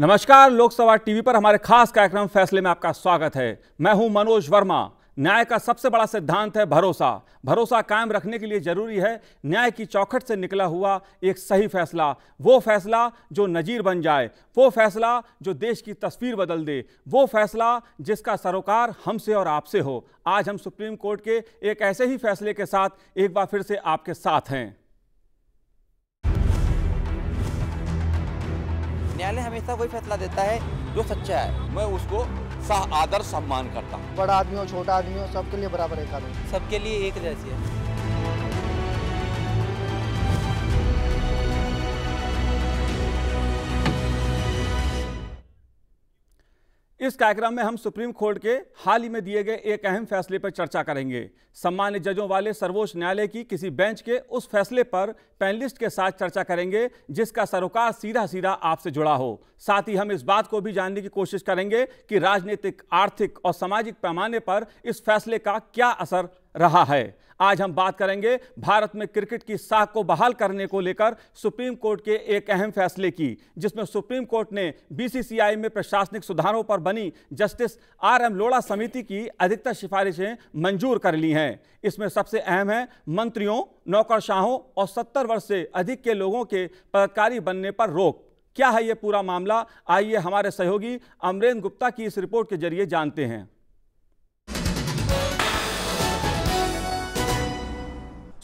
नमस्कार लोकसभा टीवी पर हमारे खास कार्यक्रम फैसले में आपका स्वागत है मैं हूं मनोज वर्मा न्याय का सबसे बड़ा सिद्धांत है भरोसा भरोसा कायम रखने के लिए जरूरी है न्याय की चौखट से निकला हुआ एक सही फैसला वो फैसला जो नज़ीर बन जाए वो फैसला जो देश की तस्वीर बदल दे वो फैसला जिसका सरोकार हमसे और आपसे हो आज हम सुप्रीम कोर्ट के एक ऐसे ही फैसले के साथ एक बार फिर से आपके साथ हैं न्यायालय हमेशा वही फैसला देता है जो सच्चा है मैं उसको सह आदर सम्मान करता हूँ बड़ा आदमी हो छोटा आदमी हो सबके लिए बराबर है कानून सबके लिए एक जैसी है इस कार्यक्रम में हम सुप्रीम कोर्ट के हाल ही में दिए गए एक अहम फैसले पर चर्चा करेंगे सम्मान्य जजों वाले सर्वोच्च न्यायालय की किसी बेंच के उस फैसले पर पैनलिस्ट के साथ चर्चा करेंगे जिसका सरोकार सीधा सीधा आपसे जुड़ा हो साथ ही हम इस बात को भी जानने की कोशिश करेंगे कि राजनीतिक आर्थिक और सामाजिक पैमाने पर इस फैसले का क्या असर रहा है आज हम बात करेंगे भारत में क्रिकेट की साख को बहाल करने को लेकर सुप्रीम कोर्ट के एक अहम फैसले की जिसमें सुप्रीम कोर्ट ने बीसीसीआई में प्रशासनिक सुधारों पर बनी जस्टिस आर एम लोड़ा समिति की अधिकतर सिफारिशें मंजूर कर ली हैं इसमें सबसे अहम है मंत्रियों नौकरशाहों और सत्तर वर्ष से अधिक के लोगों के पदकारी बनने पर रोक क्या है ये पूरा मामला आइए हमारे सहयोगी अमरेंद्र गुप्ता की इस रिपोर्ट के जरिए जानते हैं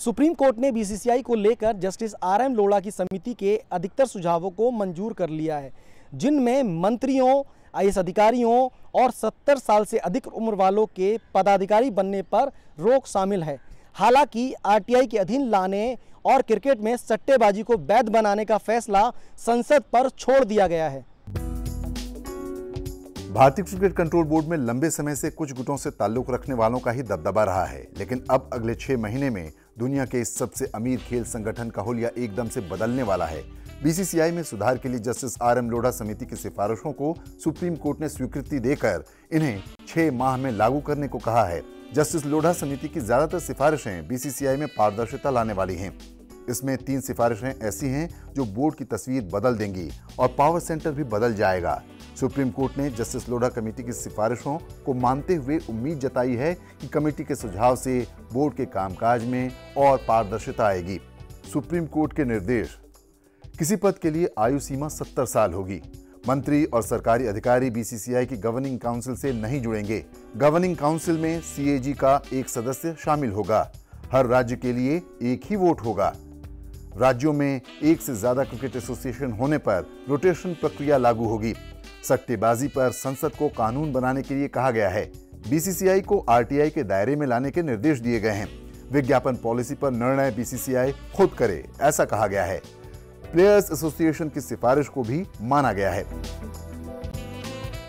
सुप्रीम कोर्ट ने बीसीसीआई को लेकर जस्टिस आर एम लोढ़ा की समिति के अधिकतर सुझावों को मंजूर कर लिया है जिनमें मंत्रियों आई अधिकारियों और 70 साल से अधिक उम्र वालों के पदाधिकारी बनने पर रोक शामिल है हालांकि आरटीआई के अधीन लाने और क्रिकेट में सट्टेबाजी को वैध बनाने का फैसला संसद पर छोड़ दिया गया है भारतीय क्रिकेट कंट्रोल बोर्ड में लंबे समय से कुछ गुटों से ताल्लुक रखने वालों का ही दबदबा रहा है लेकिन अब अगले छह महीने में दुनिया के इस सबसे अमीर खेल संगठन का होलिया एकदम से बदलने वाला है बीसीसीआई में सुधार के लिए जस्टिस आर एम लोढ़ा समिति की सिफारिशों को सुप्रीम कोर्ट ने स्वीकृति देकर इन्हें छह माह में लागू करने को कहा है जस्टिस लोढ़ा समिति की ज्यादातर सिफारिशें बीसीसीआई में पारदर्शिता लाने वाली हैं इसमें तीन सिफारिशें ऐसी हैं जो बोर्ड की तस्वीर बदल देंगी और पावर सेंटर भी बदल जाएगा सुप्रीम कोर्ट ने जस्टिस लोढ़ा कमेटी की सिफारिशों को मानते हुए उम्मीद जताई है कि कमेटी के सुझाव से बोर्ड के कामकाज में और पारदर्शिता आएगी सुप्रीम कोर्ट के निर्देश किसी पद के लिए आयु सीमा सत्तर साल होगी मंत्री और सरकारी अधिकारी बीसीसीआई की गवर्निंग काउंसिल से नहीं जुड़ेंगे गवर्निंग काउंसिल में सीएजी का एक सदस्य शामिल होगा हर राज्य के लिए एक ही वोट होगा राज्यों में एक से ज़्यादा क्रिकेट एसोसिएशन होने पर रोटेशन प्रक्रिया लागू होगी सट्टेबाजी पर संसद को कानून बनाने के लिए कहा गया है बीसीसीआई को आरटीआई के दायरे में लाने के निर्देश दिए गए हैं विज्ञापन पॉलिसी पर निर्णय बीसीसीआई खुद करे ऐसा कहा गया है प्लेयर्स एसोसिएशन की सिफारिश को भी माना गया है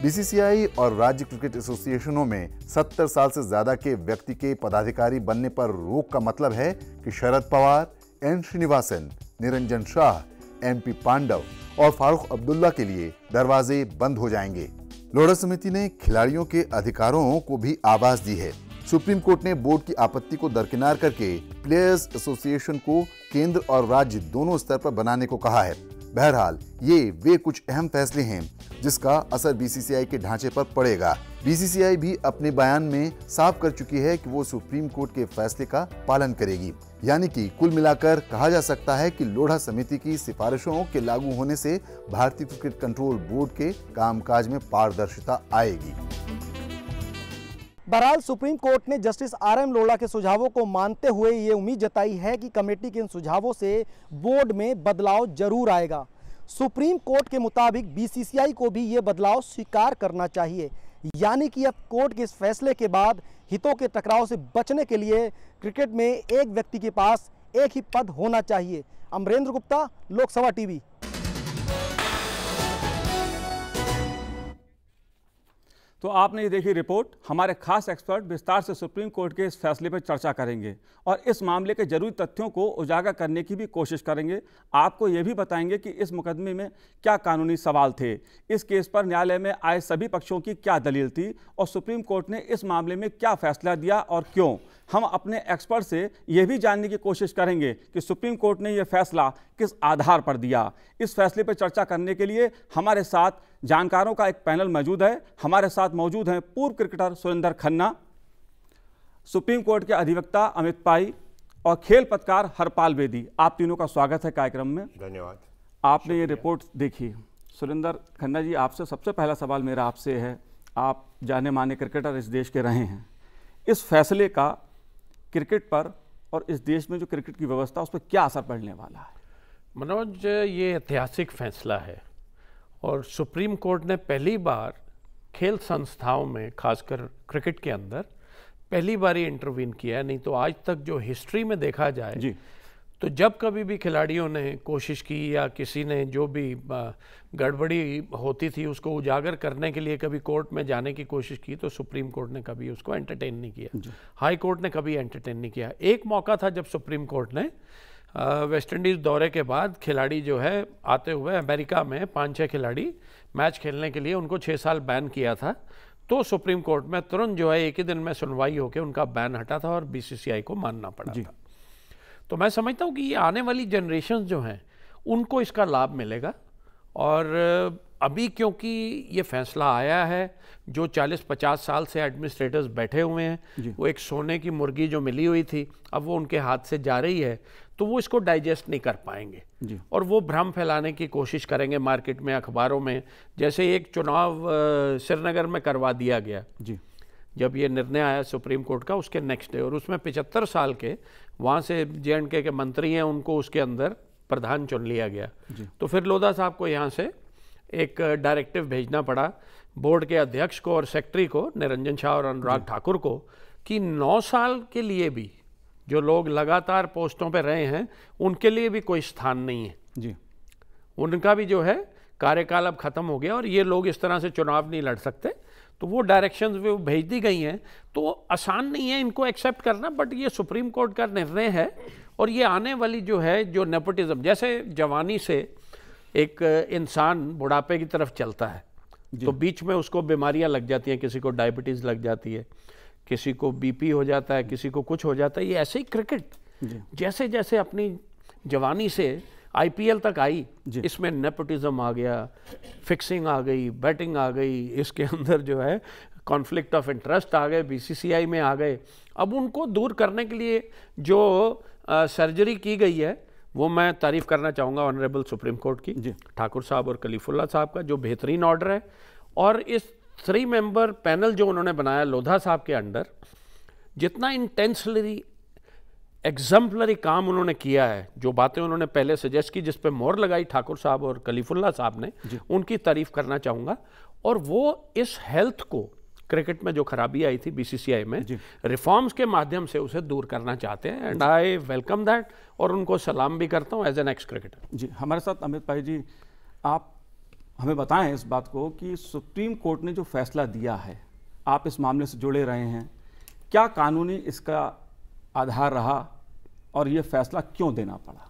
बीसीसीआई और राज्य क्रिकेट एसोसिएशनों में 70 साल से ज्यादा के व्यक्ति के पदाधिकारी बनने पर रोक का मतलब है कि Sharad Pawar N Srinivasan Niranjan Shah M P Pandove और फारूक अब्दुल्ला के लिए दरवाजे बंद हो जाएंगे लोडा समिति ने खिलाड़ियों के अधिकारों को भी आवाज दी है सुप्रीम कोर्ट ने बोर्ड की आपत्ति को दरकिनार करके प्लेयर्स एसोसिएशन को केंद्र और राज्य दोनों स्तर पर बनाने को कहा है बहरहाल ये वे कुछ अहम फैसले हैं जिसका असर बीसीसीआई के ढांचे पर पड़ेगा बीसीसीआई भी अपने बयान में साफ कर चुकी है कि वो सुप्रीम कोर्ट के फैसले का पालन करेगी यानी कि कुल मिलाकर कहा जा सकता है कि लोढ़ा समिति की सिफारिशों के लागू होने से भारतीय क्रिकेट कंट्रोल बोर्ड के कामकाज में पारदर्शिता आएगी बहरहाल सुप्रीम कोर्ट ने जस्टिस आर एम लोढ़ा के सुझावों को मानते हुए ये उम्मीद जताई है कि कमेटी के इन सुझावों से बोर्ड में बदलाव जरूर आएगा सुप्रीम कोर्ट के मुताबिक बीसीसीआई को भी ये बदलाव स्वीकार करना चाहिए यानी कि अब कोर्ट के इस फैसले के बाद हितों के टकराव से बचने के लिए क्रिकेट में एक व्यक्ति के पास एक ही पद होना चाहिए अमरेंद्र गुप्ता लोकसभा टीवी तो आपने ये देखी रिपोर्ट हमारे खास एक्सपर्ट विस्तार से सुप्रीम कोर्ट के इस फैसले पर चर्चा करेंगे और इस मामले के जरूरी तथ्यों को उजागर करने की भी कोशिश करेंगे आपको ये भी बताएंगे कि इस मुकदमे में क्या कानूनी सवाल थे इस केस पर न्यायालय में आए सभी पक्षों की क्या दलील थी और सुप्रीम कोर्ट ने इस मामले में क्या फैसला दिया और क्यों हम अपने एक्सपर्ट से यह भी जानने की कोशिश करेंगे कि सुप्रीम कोर्ट ने यह फैसला किस आधार पर दिया इस फैसले पर चर्चा करने के लिए हमारे साथ जानकारों का एक पैनल मौजूद है हमारे साथ मौजूद हैं पूर्व cricketer Surendra Khanna supreme court के अधिवक्ता अमित पाई और खेल पत्रकार हरपाल बेदी आप तीनों का स्वागत है कार्यक्रम में धन्यवाद आपने ये रिपोर्ट देखी सुरेंद्र खन्ना जी आपसे सबसे पहला सवाल मेरा आपसे है आप जाने माने क्रिकेटर इस देश के रहे हैं इस फैसले का क्रिकेट पर और इस देश में जो क्रिकेट की व्यवस्था उस पर क्या असर पड़ने वाला है मनोज ये ऐतिहासिक फैसला है और सुप्रीम कोर्ट ने पहली बार खेल संस्थाओं में खासकर क्रिकेट के अंदर पहली बार ही इंटरवीन किया है नहीं तो आज तक जो हिस्ट्री में देखा जाए जी तो जब कभी भी खिलाड़ियों ने कोशिश की या किसी ने जो भी गड़बड़ी होती थी उसको उजागर करने के लिए कभी कोर्ट में जाने की कोशिश की तो सुप्रीम कोर्ट ने कभी उसको एंटरटेन नहीं किया हाई कोर्ट ने कभी एंटरटेन नहीं किया एक मौका था जब सुप्रीम कोर्ट ने वेस्ट इंडीज़ दौरे के बाद खिलाड़ी जो है आते हुए अमेरिका में पाँच छः खिलाड़ी मैच खेलने के लिए उनको छः साल बैन किया था तो सुप्रीम कोर्ट में तुरंत जो है एक ही दिन में सुनवाई होकर उनका बैन हटा था और बी को मानना पड़ा था तो मैं समझता हूँ कि ये आने वाली जनरेशन जो हैं उनको इसका लाभ मिलेगा और अभी क्योंकि ये फैसला आया है जो 40-50 साल से एडमिनिस्ट्रेटर्स बैठे हुए हैं वो एक सोने की मुर्गी जो मिली हुई थी अब वो उनके हाथ से जा रही है तो वो इसको डाइजेस्ट नहीं कर पाएंगे और वो भ्रम फैलाने की कोशिश करेंगे मार्केट में अखबारों में जैसे एक चुनाव श्रीनगर में करवा दिया गया जी जब ये निर्णय आया सुप्रीम कोर्ट का उसके नेक्स्ट डे और उसमें पिचहत्तर साल के वहाँ से जे एंड के मंत्री हैं उनको उसके अंदर प्रधान चुन लिया गया तो फिर लोधा साहब को यहाँ से एक डायरेक्टिव भेजना पड़ा बोर्ड के अध्यक्ष को और सेक्रेटरी को निरंजन शाह और अनुराग ठाकुर को कि नौ साल के लिए भी जो लोग लगातार पोस्टों पर रहे हैं उनके लिए भी कोई स्थान नहीं है जी उनका भी जो है कार्यकाल अब खत्म हो गया और ये लोग इस तरह से चुनाव नहीं लड़ सकते तो वो डायरेक्शन वे भेज दी गई हैं तो आसान नहीं है इनको एक्सेप्ट करना बट ये सुप्रीम कोर्ट का निर्णय है और ये आने वाली जो है जो नेपोटिज्म जैसे जवानी से एक इंसान बुढ़ापे की तरफ चलता है तो बीच में उसको बीमारियां लग जाती हैं किसी को डायबिटीज़ लग जाती है किसी को बीपी हो जाता है किसी को कुछ हो जाता है ये ऐसे ही क्रिकेट जैसे जैसे अपनी जवानी से आईपीएल तक आई इसमें नेपोटिज्म आ गया फिक्सिंग आ गई बैटिंग आ गई इसके अंदर जो है कॉन्फ्लिक्ट ऑफ इंटरेस्ट आ गए बीसीसीआई में आ गए अब उनको दूर करने के लिए जो आ, सर्जरी की गई है वो मैं तारीफ़ करना चाहूँगा ऑनरेबल सुप्रीम कोर्ट की ठाकुर साहब और कलीफुल्ला साहब का जो बेहतरीन ऑर्डर है और इस थ्री मेंबर पैनल जो उन्होंने बनाया लोधा साहब के अंडर जितना इंटेंसली एग्जाम्पलरी काम उन्होंने किया है जो बातें उन्होंने पहले सजेस्ट की जिस पे लगाई ठाकुर साहब और कलीफुल्ला साहब ने उनकी तारीफ करना चाहूँगा और वो इस हेल्थ को क्रिकेट में जो खराबी आई थी बीसीसीआई में रिफॉर्म्स के माध्यम से उसे दूर करना चाहते हैं एंड आई वेलकम दैट और उनको सलाम भी करता हूँ एज एन एक्स क्रिकेटर जी हमारे साथ अमित भाई जी आप हमें बताएं इस बात को कि सुप्रीम कोर्ट ने जो फैसला दिया है आप इस मामले से जुड़े रहे हैं क्या कानूनी इसका आधार रहा और ये फैसला क्यों देना पड़ा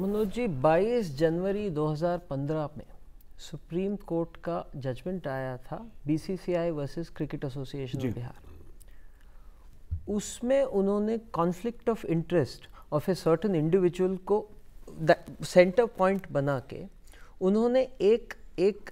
मनोज जी 22 जनवरी 2015 में सुप्रीम कोर्ट का जजमेंट आया था BCCI versus cricket association of Bihar उसमें उन्होंने conflict of interest of a certain individual को सेंटर पॉइंट बना के उन्होंने एक एक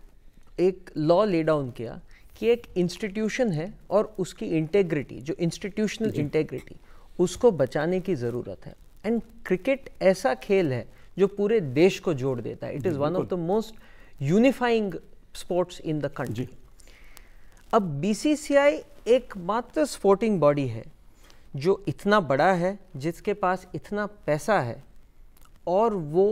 एक लॉ ले डाउन किया कि एक इंस्टीट्यूशन है और उसकी इंटेग्रिटी जो इंस्टीट्यूशनल इंटेग्रिटी उसको बचाने की ज़रूरत है एंड क्रिकेट ऐसा खेल है जो पूरे देश को जोड़ देता है it is one of the most unifying sports in the country अब बीसीसीआई एकमात्र स्पोर्टिंग बॉडी है जो इतना बड़ा है जिसके पास इतना पैसा है और वो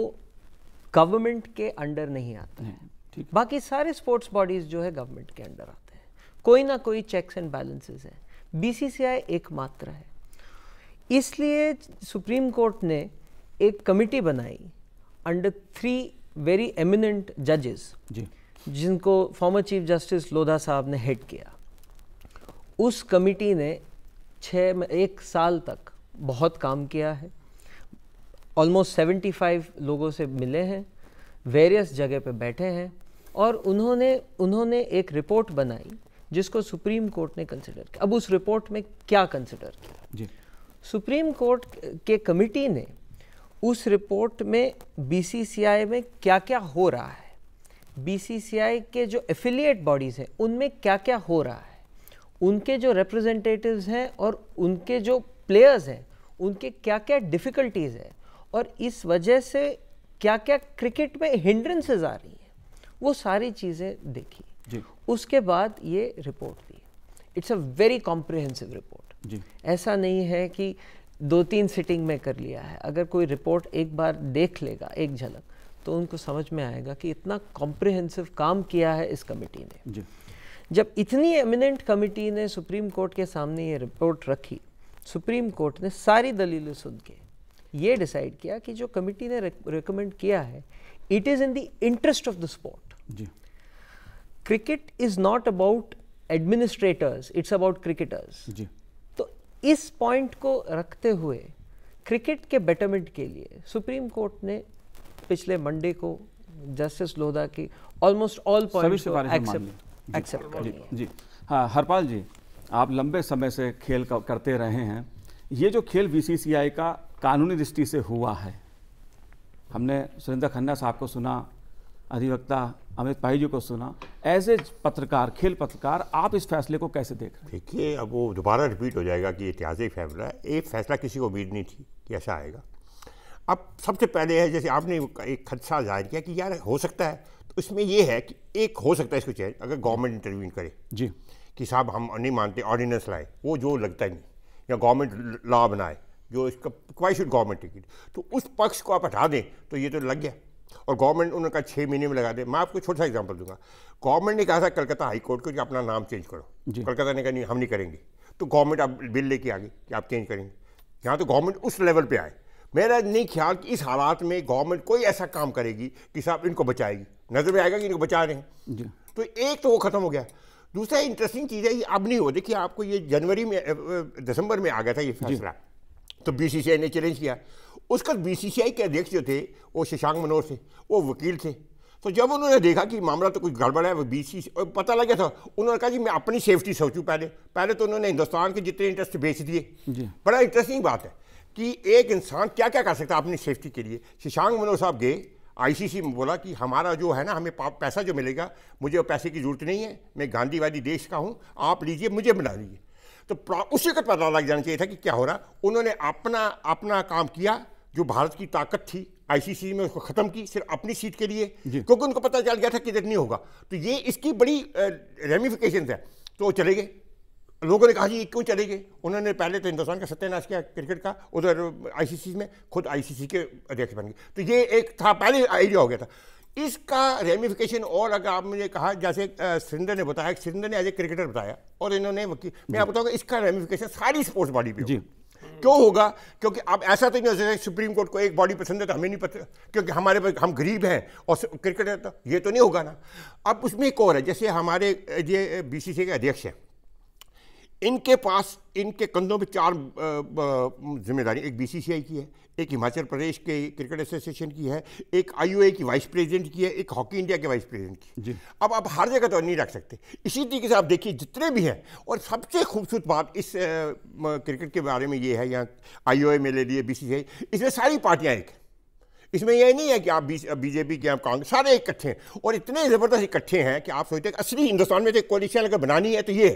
गवर्नमेंट के अंडर नहीं आता है बाकी सारे स्पोर्ट्स बॉडीज जो है गवर्नमेंट के अंडर आते हैं कोई ना कोई चेक्स एंड बैलेंसेस है बीसीसीआई एकमात्र है इसलिए सुप्रीम कोर्ट ने एक कमिटी बनाई अंडर थ्री वेरी एमिनेंट जजेस जिनको फॉर्मर चीफ जस्टिस लोधा साहब ने हेड किया उस कमिटी ने छः एक साल तक बहुत काम किया है ऑलमोस्ट 75 लोगों से मिले हैं वेरियस जगह पे बैठे हैं और उन्होंने उन्होंने एक रिपोर्ट बनाई जिसको सुप्रीम कोर्ट ने कंसिडर किया अब उस रिपोर्ट में क्या कंसिडर किया जी सुप्रीम कोर्ट के कमिटी ने उस रिपोर्ट में बीसीसीआई में क्या क्या हो रहा है बीसीसीआई के जो एफिलिएट बॉडीज़ हैं उनमें क्या क्या हो रहा है उनके जो रिप्रेजेंटेटिव्स हैं और उनके जो प्लेयर्स हैं उनके क्या क्या डिफ़िकल्टीज़ हैं और इस वजह से क्या क्या क्रिकेट में हिंड्रेंसेज आ रही हैं वो सारी चीज़ें देखी उसके बाद ये रिपोर्ट दी it's a very comprehensive report जी ऐसा नहीं है कि दो तीन सिटिंग में कर लिया है अगर कोई रिपोर्ट एक बार देख लेगा एक झलक तो उनको समझ में आएगा कि इतना कॉम्प्रिहेंसिव काम किया है इस कमेटी ने जी जब इतनी एमिनेंट कमेटी ने सुप्रीम कोर्ट के सामने ये रिपोर्ट रखी सुप्रीम कोर्ट ने सारी दलीलें सुन के ये डिसाइड किया कि जो कमेटी ने रिकमेंड किया है it is in the interest of the sport cricket is not about administrators it's about cricketers इस पॉइंट को रखते हुए क्रिकेट के बेटरमेंट के लिए सुप्रीम कोर्ट ने पिछले मंडे को जस्टिस लोधा की almost all point except except जी, जी हाँ हरपाल जी आप लंबे समय से खेल करते रहे हैं ये जो खेल बीसीसीआई का कानूनी दृष्टि से हुआ है हमने सुरेंद्र खन्ना साहब को सुना अधिवक्ता अमित भाई जी को सुना एज ए पत्रकार खेल पत्रकार आप इस फैसले को कैसे देख रहे हैं देखिए अब वो दोबारा रिपीट हो जाएगा कि ऐतिहासिक फैसला है ये फैसला किसी को उम्मीद नहीं थी कि ऐसा आएगा अब सबसे पहले है जैसे आपने एक खदशा जाहिर किया कि यार हो सकता है तो इसमें यह है कि एक हो सकता है इसको चेंज अगर गवर्नमेंट इंटरव्यून करे जी कि साहब हम नहीं मानते ऑर्डिनेंस लाए वो जो लगता ही नहीं या गवर्नमेंट लॉ बनाए जो इसका क्वाइश गवर्नमेंट टिकट तो उस पक्ष को आप हटा दें तो ये तो लग गया और गवर्नमेंट उन्होंने कहा छः महीने में लगा दे मैं आपको छोटा सा एग्जाम्पल दूंगा गवर्नमेंट ने कहा था कलकत्ता हाई कोर्ट को कि अपना नाम चेंज करो कलकत्ता ने कहा नहीं हम नहीं करेंगे तो गवर्नमेंट अब बिल लेके आ गई कि आप चेंज करेंगे यहाँ तो गवर्नमेंट उस लेवल पर आए मेरा नहीं ख्याल कि इस हालात में गवर्नमेंट कोई ऐसा काम करेगी कि साहब इनको बचाएगी नज़र में आएगा कि इनको बचा रहे हैं तो एक तो वो ख़त्म हो गया दूसरा इंटरेस्टिंग चीज़ है ये अब नहीं हो देखिए आपको ये जनवरी में दिसंबर में आ गया था ये फैसला तो बीसीसीआई ने चैलेंज किया उसका बीसीसीआई के अध्यक्ष जो थे वो शशांक मनोहर थे वो वकील थे तो जब उन्होंने देखा कि मामला तो कुछ गड़बड़ है वो बी सी पता लग गया था उन्होंने कहा कि मैं अपनी सेफ्टी सोचूँ पहले पहले तो उन्होंने हिंदुस्तान के जितने इंटरेस्ट बेच दिए बड़ा इंटरेस्टिंग बात है कि एक इंसान क्या क्या कर सकता है अपनी सेफ्टी के लिए शशांक मनोहर साहब गए आईसीसी में बोला कि हमारा जो है ना हमें पैसा जो मिलेगा मुझे पैसे की जरूरत नहीं है मैं गांधीवादी देश का हूँ आप लीजिए मुझे बना लीजिए तो उसी वक्त पता लग जाना चाहिए था कि क्या हो रहा उन्होंने अपना अपना काम किया जो भारत की ताकत थी आईसीसी में उसको ख़त्म की सिर्फ अपनी सीट के लिए क्योंकि उनको पता चल गया था कि नहीं होगा तो ये इसकी बड़ी रेमिफिकेशन है तो वो चले गए लोगों ने कहा जी क्यों चले गए उन्होंने पहले तो हिंदुस्तान का सत्यानाश किया क्रिकेट का उधर आईसीसी में खुद आईसीसी के अध्यक्ष बन गए तो ये एक था पहले आइडिया हो गया था इसका रेमिफिकेशन और अगर आप मुझे कहा जैसे सिंधर ने बताया सिंधर ने एज ए क्रिकेटर बताया और इन्होंने मैं आपको बताऊंगा इसका रेमिफिकेशन सारी स्पोर्ट्स बॉडी पे जी क्यों होगा क्योंकि अब ऐसा तो नहीं हो सकता सुप्रीम कोर्ट को एक बॉडी पसंद है तो हमें नहीं पता क्योंकि हमारे पास हम गरीब हैं और क्रिकेटर है तो ये तो नहीं होगा ना अब उसमें एक और है जैसे हमारे ये बी के अध्यक्ष हैं इनके पास इनके कंधों पर चार जिम्मेदारी एक आई की है एक हिमाचल प्रदेश के क्रिकेट एसोसिएशन की है एक आई की वाइस प्रेसिडेंट की है एक हॉकी इंडिया के वाइस प्रेसिडेंट की जी अब आप हर जगह तो नहीं रख सकते इसी तरीके से आप देखिए जितने भी हैं और सबसे खूबसूरत बात इस आ, क्रिकेट के बारे में ये है यहाँ आई ओ में ले लिए बी इसमें सारी पार्टियाँ एक इसमें यह नहीं है कि आप बीजेपी के आप कांग्रेस सारे इकट्ठे हैं और इतने ज़बरदस्त इकट्ठे हैं कि आप सोचते हैं असली हिंदुस्तान में तो कोलिशन अगर बनानी है तो ये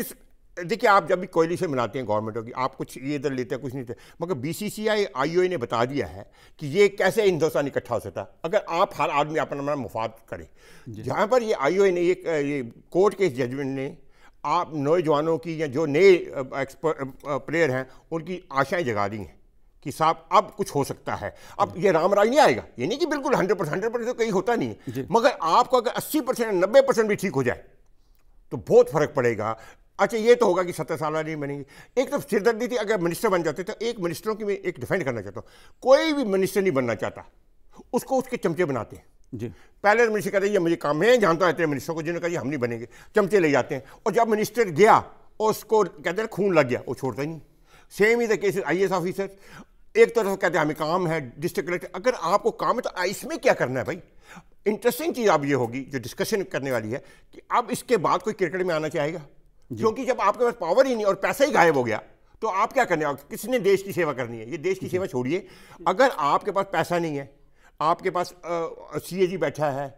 इस देखिए आप जब भी कोयली से मिलाते हैं गवर्नमेंटों की आप कुछ ये इधर लेते हैं कुछ नहीं लेते मगर बीसीसीआई आईओए ने बता दिया है कि ये कैसे हिंदुस्तान इकट्ठा हो सकता है अगर आप हर आदमी अपना अपना मुफाद करें जहाँ पर ये आईओए ने ये, ये कोर्ट के जजमेंट ने आप नौजवानों की या जो नए एक्सपर्ट प्लेयर हैं उनकी आशाएं जगा दी हैं कि साहब अब कुछ हो सकता है अब ये राम नहीं आएगा ये नहीं कि बिल्कुल हंड्रेड परसेंट हंड्रेड परसेंट तो कहीं होता नहीं है मगर आपको अगर अस्सी परसेंट नब्बे परसेंट भी ठीक हो जाए तो बहुत फर्क पड़ेगा अच्छा ये तो होगा कि सत्तर साल नहीं बनेंगे एक तरफ तो सिरदर्दी थी अगर मिनिस्टर बन जाते तो एक मिनिस्टरों की मैं एक डिफेंड करना चाहता हूँ कोई भी मिनिस्टर नहीं बनना चाहता उसको उसके चमचे बनाते हैं जी पहले मिनिस्टर कहते हैं ये मुझे काम है जानता रहते हैं मिनिस्टर को जिन्होंने कहा हम नहीं बनेंगे चमचे ले जाते हैं और जब मिनिस्टर गया और उसको कहते हैं खून लग गया वो छोड़ता नहीं same is the case I S officer एक तरफ कहते हैं हमें काम है डिस्ट्रिक्ट कलेक्टर अगर आपको काम है तो इसमें क्या करना है भाई इंटरेस्टिंग चीज़ अब ये होगी जो डिस्कशन करने वाली है कि अब इसके बाद कोई क्रिकेट में आना चाहेगा क्योंकि जब आपके पास पावर ही नहीं और पैसा ही गायब हो गया तो आप क्या करने किसने देश की सेवा करनी है ये देश की सेवा छोड़िए अगर आपके पास पैसा नहीं है आपके पास सी बैठा है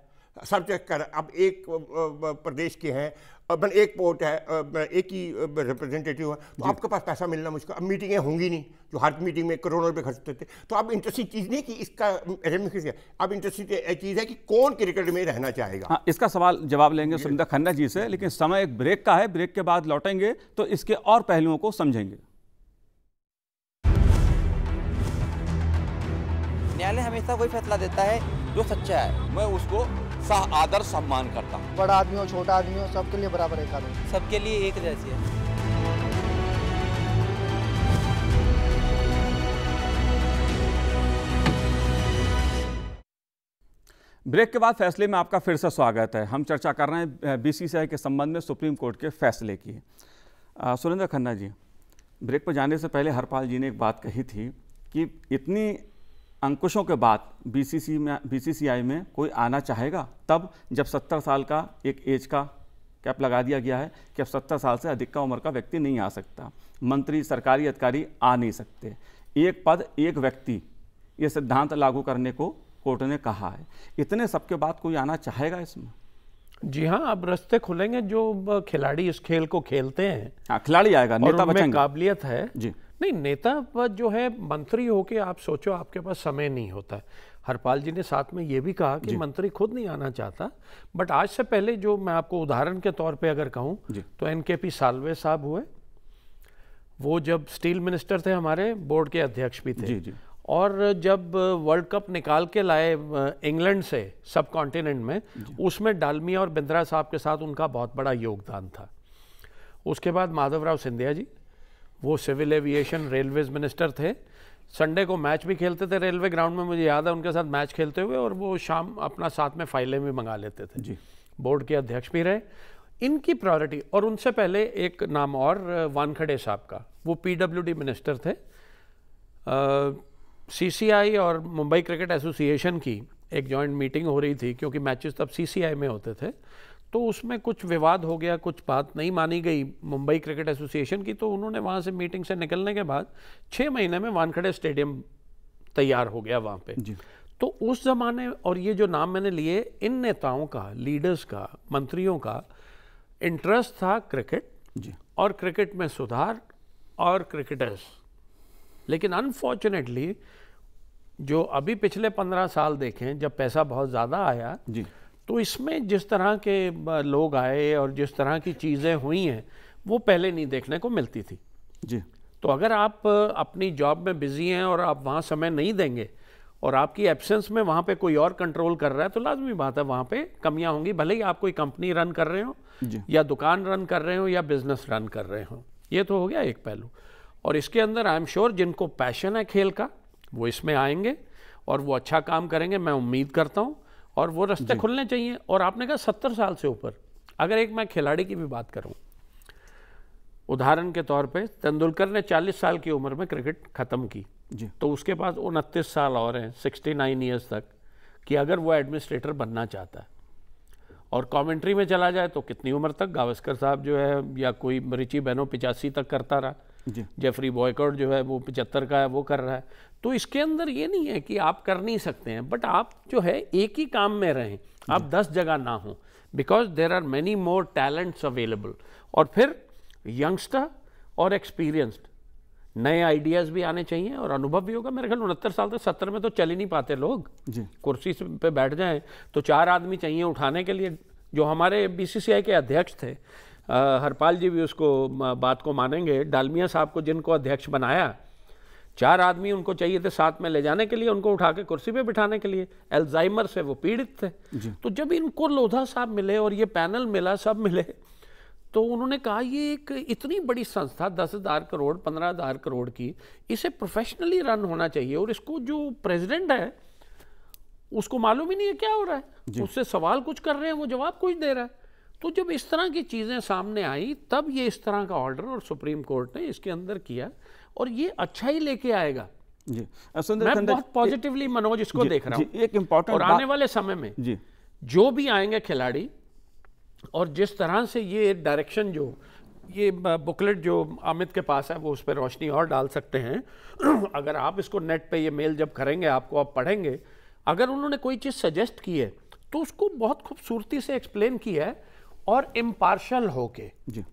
सब चेक कर अब एक प्रदेश के हैं अपन एक पोर्ट है एक ही रिप्रेजेंटेटिव है तो आपके पास पैसा मिलना मुझको अब मीटिंगें होंगी नहीं जो हर मीटिंग में करोड़ों रुपये होते थे तो अब इंटरेस्टिंग चीज़ नहीं कि इसका अरेंजमेंट अब इंटरेस्टिंग चीज़ है कि कौन क्रिकेट में रहना चाहेगा हाँ, इसका सवाल जवाब लेंगे सुमिता खन्ना जी से लेकिन समय एक ब्रेक का है ब्रेक के बाद लौटेंगे तो इसके और पहलुओं को समझेंगे न्यायालय हमेशा वही फैसला देता है जो सच्चा है मैं उसको सा आदर सम्मान करता हूँ बड़ा आदमी हो छोटा आदमी हो सबके लिए बराबर है कानून सबके लिए एक जैसी है ब्रेक के बाद फैसले में आपका फिर से स्वागत है हम चर्चा कर रहे हैं बीसीसीआई के संबंध में सुप्रीम कोर्ट के फैसले की सुरेंद्र खन्ना जी ब्रेक पर जाने से पहले हरपाल जी ने एक बात कही थी कि इतनी अंकुशों के बाद बीसीसी में बी में कोई आना चाहेगा तब जब 70 साल का एक एज का कैप लगा दिया गया है कि अब 70 साल से अधिक का उम्र का व्यक्ति नहीं आ सकता मंत्री सरकारी अधिकारी आ नहीं सकते एक पद एक व्यक्ति ये सिद्धांत लागू करने को कोर्ट ने कहा है इतने सबके बाद कोई आना चाहेगा इसमें जी हाँ अब रस्ते खुलेंगे जो खिलाड़ी इस खेल को खेलते हैं हाँ, खिलाड़ी आएगा नेता बचेंगे काबिलियत है जी नहीं नेता जो है मंत्री होके आप सोचो आपके पास समय नहीं होता हरपाल जी ने साथ में ये भी कहा कि मंत्री खुद नहीं आना चाहता बट आज से पहले जो मैं आपको उदाहरण के तौर पे अगर कहूँ तो एन के पी सालवे साहब हुए वो जब स्टील मिनिस्टर थे हमारे बोर्ड के अध्यक्ष भी थे जी, जी। और जब वर्ल्ड कप निकाल के लाए इंग्लैंड से सब कॉन्टिनेंट में उसमें डालमिया और बिंद्रा साहब के साथ उनका बहुत बड़ा योगदान था उसके बाद माधवराव सिंधिया जी वो सिविल एविएशन रेलवेज मिनिस्टर थे संडे को मैच भी खेलते थे रेलवे ग्राउंड में मुझे याद है उनके साथ मैच खेलते हुए और वो शाम अपना साथ में फाइलें भी मंगा लेते थे जी बोर्ड के अध्यक्ष भी रहे इनकी प्रायोरिटी और उनसे पहले एक नाम और वानखड़े साहब का वो पीडब्ल्यूडी मिनिस्टर थे सीसीआई और मुंबई क्रिकेट एसोसिएशन की एक जॉइंट मीटिंग हो रही थी क्योंकि मैचेस तब सीसीआई में होते थे तो उसमें कुछ विवाद हो गया कुछ बात नहीं मानी गई मुंबई क्रिकेट एसोसिएशन की तो उन्होंने वहाँ से मीटिंग से निकलने के बाद छः महीने में वानखड़े स्टेडियम तैयार हो गया वहाँ पे जी। तो उस ज़माने और ये जो नाम मैंने लिए इन नेताओं का लीडर्स का मंत्रियों का इंटरेस्ट था क्रिकेट जी और क्रिकेट में सुधार और क्रिकेटर्स लेकिन अनफॉर्चुनेटली जो अभी पिछले पंद्रह साल देखें जब पैसा बहुत ज़्यादा आया जी तो इसमें जिस तरह के लोग आए और जिस तरह की चीज़ें हुई हैं वो पहले नहीं देखने को मिलती थी जी तो अगर आप अपनी जॉब में बिज़ी हैं और आप वहाँ समय नहीं देंगे और आपकी एब्सेंस में वहाँ पे कोई और कंट्रोल कर रहा है तो लाजमी बात है वहाँ पे कमियाँ होंगी भले ही आप कोई कंपनी रन कर रहे हो या दुकान रन कर रहे हो या बिज़नेस रन कर रहे हो ये तो हो गया एक पहलू और इसके अंदर आई एम श्योर जिनको पैशन है खेल का वो इसमें आएंगे और वो अच्छा काम करेंगे मैं उम्मीद करता हूँ और वो रास्ते खुलने चाहिए और आपने कहा सत्तर साल से ऊपर अगर एक मैं खिलाड़ी की भी बात करूं उदाहरण के तौर पे तेंदुलकर ने 40 साल की उम्र में क्रिकेट ख़त्म की जी तो उसके पास उनतीस साल और हैं 69 नाइन ईयर्स तक कि अगर वो एडमिनिस्ट्रेटर बनना चाहता है और कमेंट्री में चला जाए तो कितनी उम्र तक गावस्कर साहब जो है या कोई मरीची बहनों पिचासी तक करता रहा जेफरी बॉयकॉट जो है वो पिचहत्तर का है वो कर रहा है तो इसके अंदर ये नहीं है कि आप कर नहीं सकते हैं बट आप जो है एक ही काम में रहें आप दस जगह ना हों because there are many more talents available और फिर यंगस्टर और एक्सपीरियंस्ड नए आइडियाज़ भी आने चाहिए और अनुभव भी होगा मेरे ख्याल उनहत्तर साल से सत्तर में तो चल ही नहीं पाते लोग जी कुर्सी पे बैठ जाएं तो चार आदमी चाहिए उठाने के लिए जो हमारे बीसीसीआई के अध्यक्ष थे आ, हरपाल जी भी उसको बात को मानेंगे डालमिया साहब को जिनको अध्यक्ष बनाया चार आदमी उनको चाहिए थे साथ में ले जाने के लिए उनको उठा के कुर्सी पे बिठाने के लिए एल्जाइमर से वो पीड़ित थे तो जब इनको लोधा साहब मिले और ये पैनल मिला सब मिले तो उन्होंने कहा ये एक इतनी बड़ी संस्था दस हज़ार करोड़ पंद्रह हज़ार करोड़ की इसे प्रोफेशनली रन होना चाहिए और इसको जो प्रेसिडेंट है उसको मालूम ही नहीं है क्या हो रहा है उससे सवाल कुछ कर रहे हैं वो जवाब कुछ दे रहा है तो जब इस तरह की चीज़ें सामने आई तब ये इस तरह का ऑर्डर और सुप्रीम कोर्ट ने इसके अंदर किया और ये अच्छा ही लेके आएगा जी मैं बहुत पॉजिटिवली मनोज इसको देख रहा हूँ एक इम्पोर्टेंट और आने वाले समय में जी जो भी आएंगे खिलाड़ी और जिस तरह से ये डायरेक्शन जो ये बुकलेट जो अमित के पास है वो उस पर रोशनी और डाल सकते हैं अगर आप इसको नेट पे ये मेल जब करेंगे आपको आप पढ़ेंगे अगर उन्होंने कोई चीज़ सजेस्ट की है तो उसको बहुत खूबसूरती से एक्सप्लेन किया है और इम्पार्शल होके जी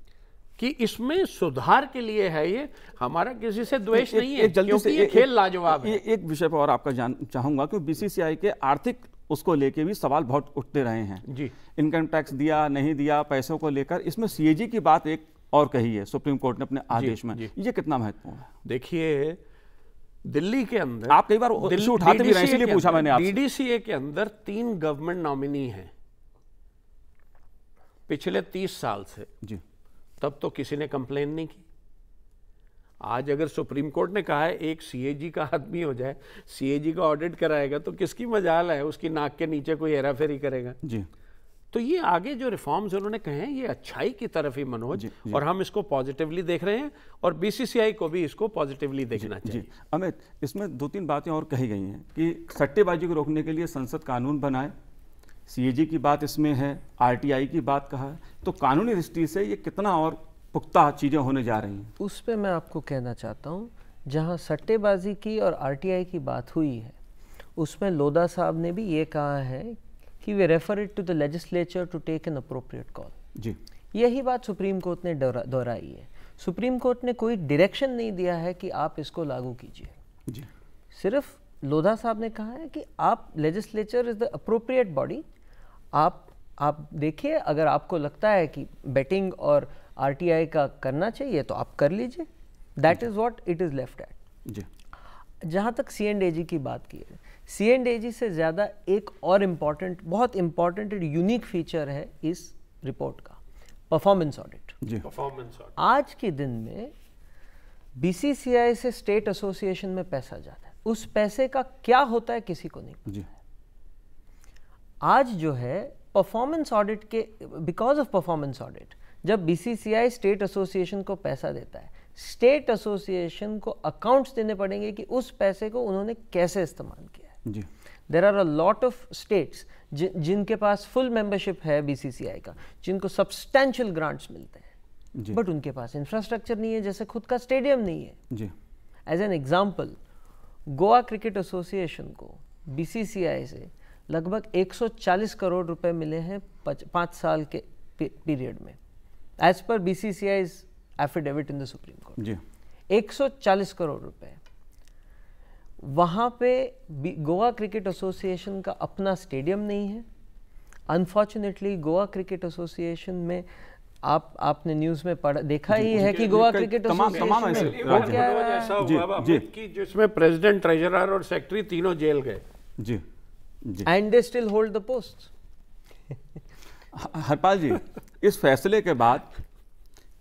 कि इसमें सुधार के लिए है ये हमारा किसी से द्वेष नहीं है क्योंकि ये खेल लाजवाब है एक विषय पर और आपका जान चाहूंगा क्योंकि बीसीसीआई के आर्थिक उसको लेके भी सवाल बहुत उठते रहे हैं जी इनकम टैक्स दिया नहीं दिया पैसों को लेकर इसमें सीएजी की बात एक और कही है सुप्रीम कोर्ट ने अपने आदेश में ये कितना महत्वपूर्ण है देखिए दिल्ली के अंदर आप कई बार उठाते भी रहे पूछा मैंने आपसे डीडीसीए के अंदर तीन गवर्नमेंट नॉमिनी हैं पिछले तीस साल से जी तब तो किसी ने कंप्लेन नहीं की आज अगर सुप्रीम कोर्ट ने कहा है एक सीएजी का आदमी हो जाए सीएजी का ऑडिट कराएगा तो किसकी मजाल है उसकी नाक के नीचे कोई हेरा फेरी करेगा जी तो ये आगे जो रिफॉर्म्स उन्होंने कहे हैं ये अच्छाई की तरफ ही मनोज जी, जी। और हम इसको पॉजिटिवली देख रहे हैं और बीसीसीआई को भी इसको पॉजिटिवली देखना जी, चाहिए अमित इसमें दो तीन बातें और कही गई हैं कि सट्टेबाजी को रोकने के लिए संसद कानून बनाए सीएजी की बात इसमें है आरटीआई की बात कहा है तो कानूनी दृष्टि से ये कितना और पुख्ता चीज़ें होने जा रही हैं उस पर मैं आपको कहना चाहता हूँ जहाँ सट्टेबाजी की और आरटीआई की बात हुई है उसमें लोधा साहब ने भी ये कहा है कि वे refer it to the legislature to take an appropriate call जी यही बात सुप्रीम कोर्ट ने दोहराई है सुप्रीम कोर्ट ने कोई डायरेक्शन नहीं दिया है कि आप इसको लागू कीजिए सिर्फ लोधा साहब ने कहा है कि आप legislature is the appropriate body आप आप देखिए अगर आपको लगता है कि बेटिंग और आरटीआई का करना चाहिए तो आप कर लीजिए that is what it is left at जी जहां तक सी एंड ए जी की बात की है सी एंड ए जी से ज़्यादा एक और इम्पॉर्टेंट बहुत इंपॉर्टेंट एंड यूनिक फीचर है इस रिपोर्ट का परफॉर्मेंस ऑडिट जी परफॉर्मेंस आज के दिन में बीसीसीआई से स्टेट एसोसिएशन में पैसा जाता है उस पैसे का क्या होता है किसी को नहीं जी आज जो है परफॉर्मेंस ऑडिट के बिकॉज ऑफ परफॉर्मेंस ऑडिट जब बीसीसीआई स्टेट एसोसिएशन को पैसा देता है स्टेट एसोसिएशन को अकाउंट्स देने पड़ेंगे कि उस पैसे को उन्होंने कैसे इस्तेमाल किया है there are a lot of states जिनके पास फुल मेंबरशिप है बीसीसीआई का जिनको सब्सटैंशियल ग्रांट्स मिलते हैं बट उनके पास इंफ्रास्ट्रक्चर नहीं है जैसे खुद का स्टेडियम नहीं है as an example Goa cricket association को बीसीसीआई से लगभग 140 करोड़ रुपए मिले हैं पाँच साल के पीरियड में as per B C C I affidavit in the supreme court जी 140 करोड़ रुपए वहाँ पे गोवा क्रिकेट एसोसिएशन का अपना स्टेडियम नहीं है अनफॉर्चुनेटली गोवा क्रिकेट एसोसिएशन में आप आपने न्यूज में पढ़ा देखा ही है कि गोवा क्रिकेट तमाम ऐसे जिसमें प्रेसिडेंट ट्रेजरर और सेक्रेटरी तीनों जेल गए जी जी and they still hold the post Harpal ji इस फैसले के बाद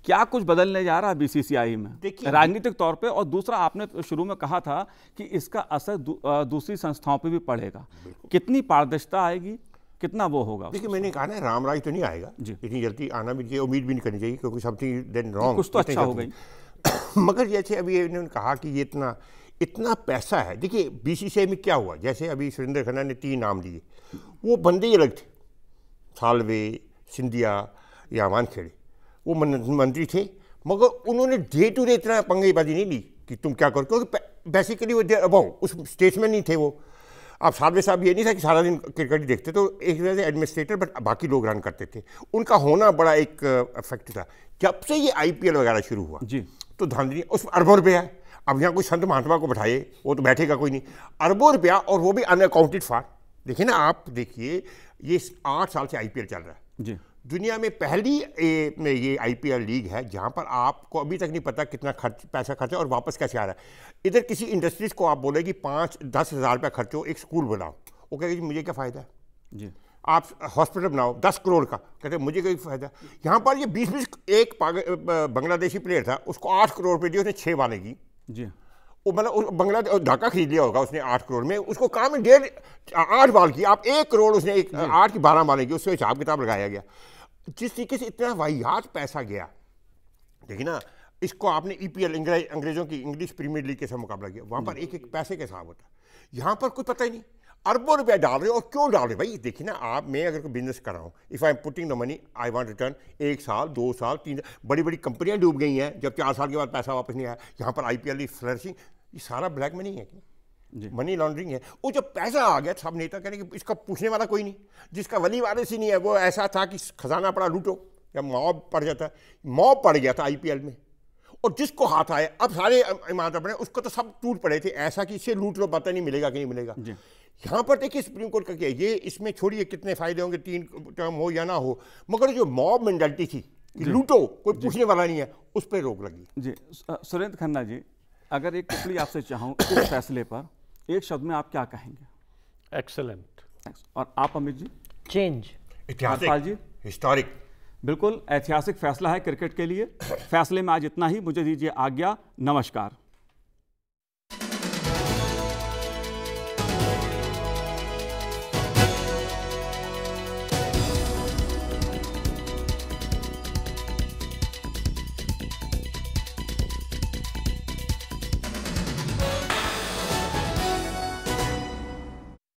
क्या कुछ बदलने जा रहा है बीसीसीआई में राजनीतिक तौर पे और दूसरा आपने शुरू में कहा था कि इसका असर दू, दूसरी संस्थाओं पे भी पड़ेगा कितनी पारदर्शिता आएगी कितना वो होगा देखिए मैंने कहा ना राम राज तो नहीं आएगा इतनी जल्दी आना भी चाहिए उम्मीद भी नहीं करनी चाहिए क्योंकि समथिंग देन रॉन्ग कुछ तो अच्छा हो गई मगर जैसे अभी इन्होंने कहा कि ये इतना इतना पैसा है देखिए बी में क्या हुआ जैसे अभी सुरेंद्र खन्ना ने तीन नाम लिए वो बंदे ही अलग थे सालवे सिंधिया या वानखेड़े वो मंत्री थे मगर उन्होंने डे टू डे इतना पंगेबाजी नहीं ली कि तुम क्या करो क्योंकि बेसिकली वो अब अबाउ उस स्टेट में नहीं थे वो अब साधवे साहब ये नहीं था कि सारा दिन क्रिकेट ही देखते तो एक तरह से एडमिनिस्ट्रेटर बट बाकी लोग रन करते थे उनका होना बड़ा एक इफेक्ट था जब से ये आई वगैरह शुरू हुआ जी तो धांधली उस अरबों रुपया है अब यहाँ कोई संत महात्मा को बैठाइए वो तो बैठेगा कोई नहीं अरबों रुपया और वो भी अनअकाउंटेड फार देखिए ना आप देखिए ये आठ साल से आईपीएल चल रहा है जी दुनिया में पहली ए, में ये आई लीग है जहाँ पर आपको अभी तक नहीं पता कितना खर्च पैसा खर्चा और वापस कैसे आ रहा है इधर किसी इंडस्ट्रीज़ को आप बोले कि पाँच दस हज़ार रुपया खर्चो एक स्कूल बनाओ वो कहेगा जी मुझे क्या फ़ायदा है जी आप हॉस्पिटल बनाओ दस करोड़ का कहते मुझे कोई फ़ायदा यहाँ पर ये बीस बीस एक बांग्लादेशी प्लेयर था उसको आठ करोड़ रुपये दिए उसने छः वाले की जी वो मतलब बांग्लादेश ढाका खरीद लिया होगा उसने आठ करोड़ में उसको काम डेढ़ आठ बाल की आप एक करोड़ उसने एक आठ की बारह बाल की उससे हिसाब किताब लगाया गया जिस तरीके से इतना वाहियात पैसा गया देखिए ना इसको आपने ई e पी एल अंग्रेज़ों की इंग्लिश प्रीमियर लीग के साथ मुकाबला किया वहाँ पर एक एक पैसे के हिसाब होता यहाँ पर कुछ पता ही नहीं अरबों रुपया डाल रहे हो और क्यों डाल रहे भाई देखिए ना आप मैं अगर कोई बिजनेस कर रहा हूँ if I am putting the money I want return एक साल दो साल तीन बड़ी बड़ी कंपनियाँ डूब गई हैं जब चार साल के बाद पैसा वापस नहीं आया यहाँ पर आई पी एल फ्लरिशिंग ये सारा ब्लैक मनी है क्या मनी लॉन्ड्रिंग है वो जो पैसा आ गया सब नेता कह कि इसका पूछने वाला कोई नहीं जिसका वली वारिस ही नहीं है वो ऐसा था कि खजाना पड़ा लूटो या मॉब पड़ जाता मॉब पड़ गया था आईपीएल में और जिसको हाथ आए अब सारे इमारत पड़े उसको तो सब टूट पड़े थे ऐसा कि इसे लूट लो पता नहीं मिलेगा कि नहीं मिलेगा यहाँ पर देखिए सुप्रीम कोर्ट का क्या ये इसमें छोड़िए कितने फायदे होंगे तीन टर्म हो या ना हो मगर जो मॉब मेंटेलिटी थी कि लूटो कोई पूछने वाला नहीं है उस पर रोक लगी जी सुरेंद्र खन्ना जी अगर एक टुकड़ी आपसे चाहूँ इस फैसले पर एक शब्द में आप क्या कहेंगे एक्सलेंट और आप अमित जी चेंज इतिहास जी हिस्टोरिक बिल्कुल ऐतिहासिक फैसला है क्रिकेट के लिए फैसले में आज इतना ही मुझे दीजिए आज्ञा नमस्कार